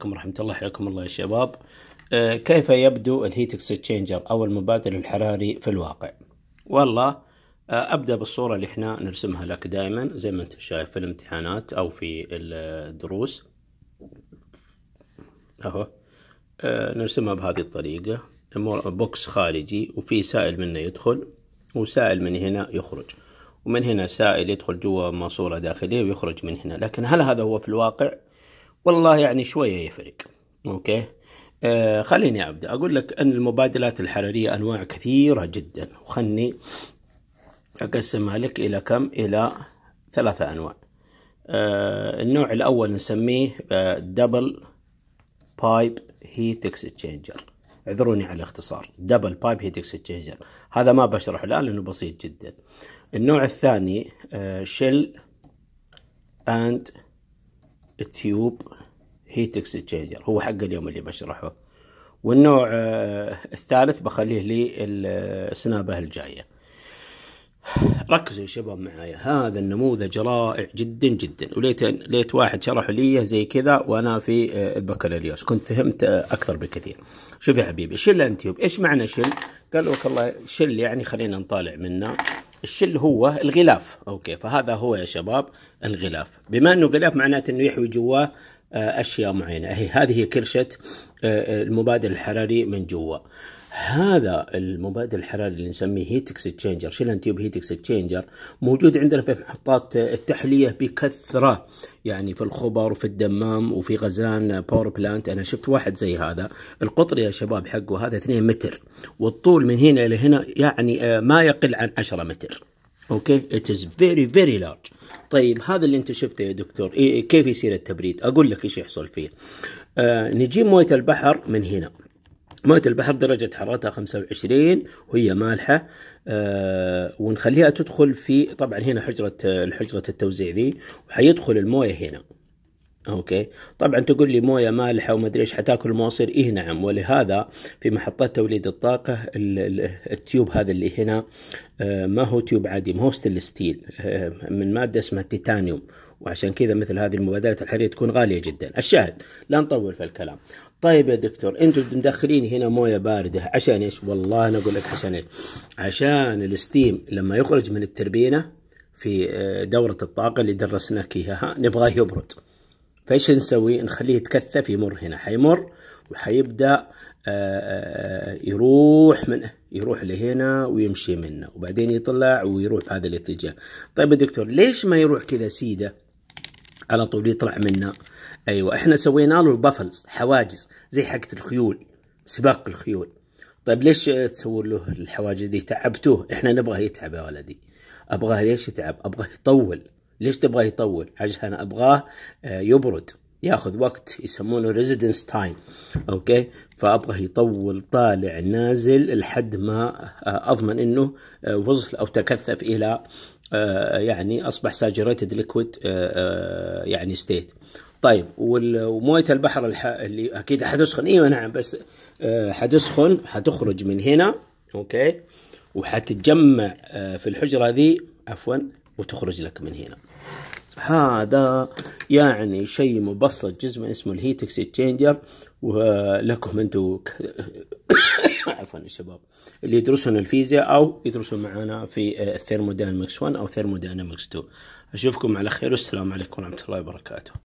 عليكم ورحمة الله حياكم الله يا شباب آه، كيف يبدو الهيت اكسشينجر أو المبادل الحراري في الواقع والله آه، أبدأ بالصورة اللي احنا نرسمها لك دائما زي ما انت شايف في الامتحانات أو في الدروس أهو آه، نرسمها بهذه الطريقة بوكس خارجي وفي سائل منه يدخل وسائل من هنا يخرج ومن هنا سائل يدخل جوا ماسورة داخلية ويخرج من هنا لكن هل هذا هو في الواقع؟ والله يعني شوية يفرق أوكي آه خليني أبدأ أقول لك أن المبادلات الحرارية أنواع كثيرة جدا وخلني أقسمها لك إلى كم إلى ثلاثة أنواع آه النوع الأول نسميه دبل بايب هيت اكسشينجر اعذروني على الاختصار دبل بايب هيت اكسشينجر هذا ما بشرحه الآن لأنه بسيط جدا النوع الثاني شل آه، اند التيوب هيت اكسشينجر هو حق اليوم اللي بشرحه والنوع آه، الثالث بخليه للسنابه آه، الجايه ركزوا يا شباب معايا هذا النموذج رائع جدا جدا وليت ليت واحد شرح لي زي كذا وانا في آه، البكالوريوس كنت فهمت اكثر بكثير شوف يا حبيبي شل انتيوب ايش معنى شل قال لك والله شل يعني خلينا نطالع منه الشل هو الغلاف اوكي فهذا هو يا شباب الغلاف بما انه غلاف معناته انه يحوي جواه آه، اشياء معينه هي هذه هي كرشه آه، آه، المبادل الحراري من جوا هذا المبادل الحراري اللي نسميه هيت اكسشينجر شيلان تيوب هيت اكسشينجر موجود عندنا في محطات التحليه بكثره يعني في الخبر وفي الدمام وفي غزلان باور بلانت انا شفت واحد زي هذا القطر يا شباب حقه هذا 2 متر والطول من هنا الى هنا يعني آه، ما يقل عن 10 متر اوكي ات از فيري فيري لارج طيب هذا اللي انت شفته يا دكتور إيه، كيف يصير التبريد اقول لك ايش يحصل فيه آه نجيب مويه البحر من هنا ميه البحر درجة حرارتها 25 وهي مالحة آه ونخليها تدخل في طبعا هنا حجرة حجرة التوزيع ذي وحيدخل المويه هنا اوكي طبعا تقول لي مويه مالحه وما ادري ايش حتاكل مواصير ايه نعم ولهذا في محطات توليد الطاقه التيوب هذا اللي هنا آه، ما هو تيوب عادي ما هو ستيل ستيل آه، من ماده اسمها التيتانيوم وعشان كذا مثل هذه المبادلات الحريه تكون غاليه جدا الشاهد لا نطول في الكلام طيب يا دكتور انتم مدخلين هنا مويه بارده عشان ايش والله انا اقول لك عشان ايش عشان الستيم لما يخرج من التربينه في آه، دوره الطاقه اللي درسناك اياها نبغاه يبرد فايش نسوي نخليه يتكثف يمر هنا حيمر وحيبدا آه، آه، يروح من يروح لهنا ويمشي منه وبعدين يطلع ويروح في هذا الاتجاه طيب يا دكتور ليش ما يروح كذا سيده على طول يطلع منا ايوه احنا سوينا له بفلز حواجز زي حقت الخيول سباق الخيول طيب ليش تسوون له الحواجز دي تعبتوه احنا نبغاه يتعب يا ولدي ابغاه ليش يتعب ابغاه يطول ليش تبغاه يطول عشان ابغاه آه، يبرد ياخذ وقت يسمونه ريزيدنس تايم اوكي فابغاه يطول طالع نازل لحد ما آه، اضمن انه آه، وصل او تكثف الى آه، يعني اصبح ساجوريتد آه، ليكويد آه، يعني ستيت طيب ومويه البحر الح... اللي اكيد حتسخن ايوه نعم بس حتسخن حتخرج من هنا اوكي وحتتجمع في الحجره ذي عفوا وتخرج لك من هنا هذا يعني شيء مبسط جزء اسمه الهيت اكسشينجر ولكم انتم عفوا يا شباب اللي يدرسون الفيزياء او يدرسون معنا في آه، الثيرمودينامكس 1 او ثيرموداينامكس 2 اشوفكم على خير والسلام عليكم ورحمه الله وبركاته